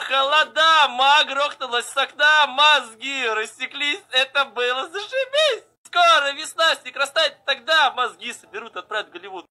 холода, ма грохнулась с окна, мозги растеклись, это было зашибись! Скоро весна, снег растает, тогда мозги соберут, отправят в Голливуд.